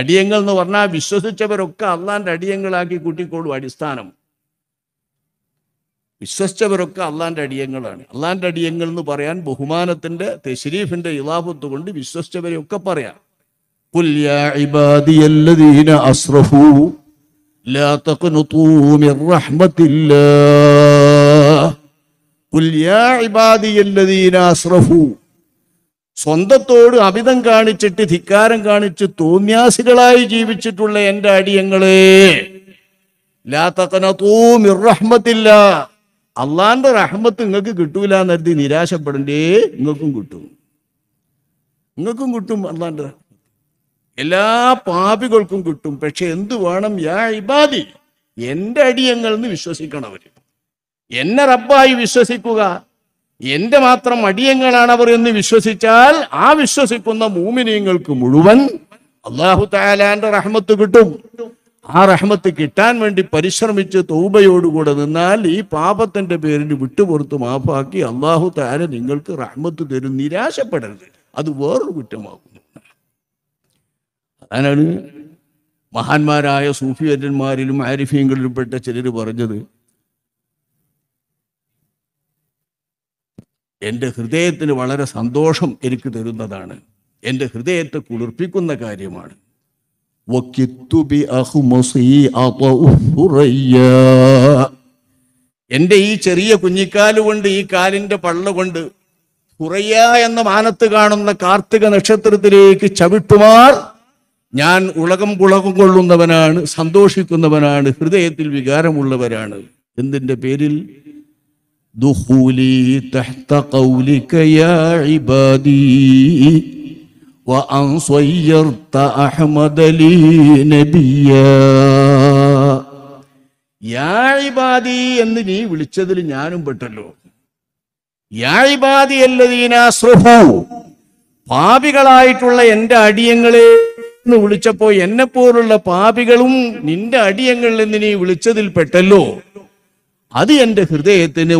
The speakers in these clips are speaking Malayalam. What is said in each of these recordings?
അടിയങ്ങൾ എന്ന് പറഞ്ഞാൽ വിശ്വസിച്ചവരൊക്കെ അള്ളാൻ്റെ അടിയങ്ങളാക്കി കൂട്ടിക്കോളും അടിസ്ഥാനം വിശ്വസിച്ചവരൊക്കെ അള്ളാൻ്റെ അടിയങ്ങളാണ് അള്ളാൻ്റെ അടിയങ്ങൾ എന്ന് പറയാൻ ബഹുമാനത്തിൻ്റെ തെശരീഫിൻ്റെ ഇലാപത്ത് കൊണ്ട് വിശ്വസിച്ചവരെയൊക്കെ പറയാം അസ്റഫു സ്വന്തത്തോട് അമിതം കാണിച്ചിട്ട് ധിക്കാരം കാണിച്ച് തോന്യാസികളായി ജീവിച്ചിട്ടുള്ള എൻ്റെ അടിയങ്ങളെ ലാത്തക്കനത്തൂമിറഹ്മത്തില്ല അള്ളാന്റെ റഹ്മത്ത് നിങ്ങൾക്ക് കിട്ടൂല എന്നരുതി നിരാശപ്പെടണ്ടേ നിങ്ങൾക്കും കിട്ടും നിങ്ങൾക്കും കിട്ടും അള്ളാന്റെ എല്ലാ പാപികൾക്കും കിട്ടും പക്ഷെ എന്തു വേണം യാ ഇബാദി എൻ്റെ അടിയങ്ങൾ എന്ന് വിശ്വസിക്കണം അവർ എന്നെ റബ്ബായി വിശ്വസിക്കുക എന്റെ മാത്രം അടിയങ്ങളാണ് അവർ എന്ന് വിശ്വസിച്ചാൽ ആ വിശ്വസിക്കുന്ന മൂമിനിയങ്ങൾക്ക് മുഴുവൻ അള്ളാഹു താലാന്റെ റഹ്മത്ത് കിട്ടും ആ റഹ്മത്ത് കിട്ടാൻ വേണ്ടി പരിശ്രമിച്ച് തൗബയോടുകൂടെ നിന്നാൽ ഈ പാപത്തിന്റെ പേരിന് വിട്ടുപുറത്ത് മാപ്പാക്കി അള്ളാഹു താര നിങ്ങൾക്ക് റഹ്മത്ത് തരും നിരാശപ്പെടരുത് അത് വേറൊരു കുറ്റമാകുന്നു അതാണ് മഹാന്മാരായ സൂഫിയന്മാരിലും ആരിഫീങ്ങളിലും പെട്ട ചിലർ പറഞ്ഞത് എൻ്റെ ഹൃദയത്തിന് വളരെ സന്തോഷം എനിക്ക് തരുന്നതാണ് എൻ്റെ ഹൃദയത്തെ കുളിർപ്പിക്കുന്ന കാര്യമാണ് എൻ്റെ ഈ ചെറിയ കൊണ്ട് ഈ കാലിൻ്റെ പള്ള കൊണ്ട് കുറയ്യ എന്ന മാനത്ത് കാണുന്ന കാർത്തിക നക്ഷത്രത്തിലേക്ക് ചവിട്ടുമാർ ഞാൻ ഉളകം പുളകം കൊള്ളുന്നവനാണ് സന്തോഷിക്കുന്നവനാണ് ഹൃദയത്തിൽ വികാരമുള്ളവരാണ് എന്തിൻ്റെ പേരിൽ دخولي تحت قولك يا عبادي وأن صيرت أحمد لي نبيا യാ ഇബാദി എന്ന് നീ വിളിച്ചതിൽ ഞാനും പെട്ടല്ലോ യാ ഇബാദി അല്ലദീന അസ്രഫു പാപികളായിട്ടുള്ള എൻ്റെ അടിയങ്ങളെ എന്ന് വിളിച്ചപ്പോൾ എന്നെ പോലുള്ള പാപികളും നിന്റെ അടിയങ്ങളിൽ നീ വിളിച്ചതിൽ പെട്ടല്ലോ അത് എൻ്റെ ഹൃദയത്തിന്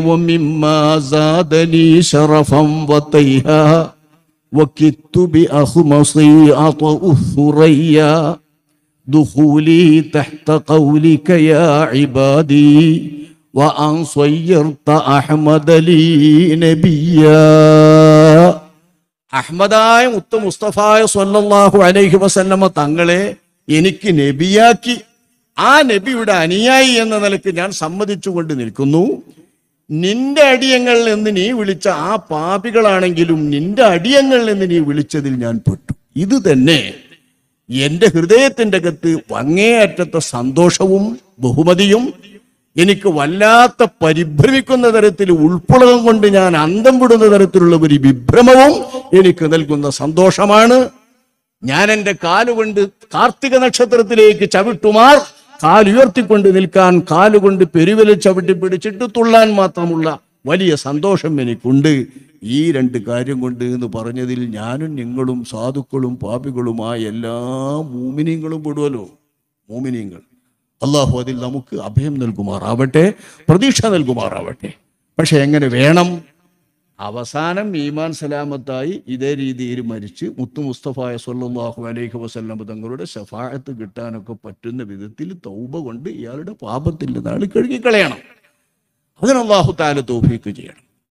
അഹമ്മദായ മുത്ത മുസ്തഫായ സൊല്ലാഹു അലൈഹി വസല്ലമ തങ്ങളെ എനിക്ക് നബിയാക്കി ആ നബിയുടെ അനുയായി എന്ന നിലയ്ക്ക് ഞാൻ സമ്മതിച്ചുകൊണ്ട് നിൽക്കുന്നു നിന്റെ അടിയങ്ങളിൽ നിന്ന് നീ വിളിച്ച ആ പാപികളാണെങ്കിലും നിന്റെ അടിയങ്ങളിൽ നിന്ന് നീ വിളിച്ചതിൽ ഞാൻ പെട്ടു ഇത് തന്നെ എൻ്റെ ഹൃദയത്തിൻ്റെ അകത്ത് അങ്ങേയറ്റത്തെ സന്തോഷവും ബഹുമതിയും എനിക്ക് വല്ലാത്ത പരിഭ്രമിക്കുന്ന തരത്തിൽ ഉൾപ്പുളകം കൊണ്ട് ഞാൻ അന്തം വിടുന്ന തരത്തിലുള്ള ഒരു വിഭ്രമവും എനിക്ക് നൽകുന്ന സന്തോഷമാണ് ഞാൻ എൻ്റെ കാലുകൊണ്ട് കാർത്തിക നക്ഷത്രത്തിലേക്ക് ചവിട്ടുമാർ കാലുയർത്തിക്കൊണ്ട് നിൽക്കാൻ കാലുകൊണ്ട് പെരുവല ചവിട്ടി പിടിച്ചിട്ട് തുള്ളാൻ മാത്രമുള്ള വലിയ സന്തോഷം എനിക്കുണ്ട് ഈ രണ്ട് കാര്യം കൊണ്ട് എന്ന് പറഞ്ഞതിൽ ഞാനും നിങ്ങളും സാധുക്കളും പാപികളുമായ എല്ലാ മൂമിനീങ്ങളും പെടുവല്ലോ മൂമിനീങ്ങൾ അള്ളാഹു അതിൽ നമുക്ക് അഭയം നൽകുമാറാവട്ടെ പ്രതീക്ഷ നൽകുമാറാവട്ടെ പക്ഷെ എങ്ങനെ വേണം അവസാനം ഈമാൻ സലാമത്തായി ഇതേ രീതിയിൽ മരിച്ച് മുത്തു മുസ്തഫായ സൊല്ലാഹു അലൈഹി വസല്ലം തങ്ങളുടെ ഷഫായത്ത് കിട്ടാനൊക്കെ പറ്റുന്ന വിധത്തിൽ തൗബ കൊണ്ട് ഇയാളുടെ പാപത്തിൻ്റെ നാൾ കഴുകിക്കളയണം അതിനാഹു താല തോഫീക്ക് ചെയ്യണം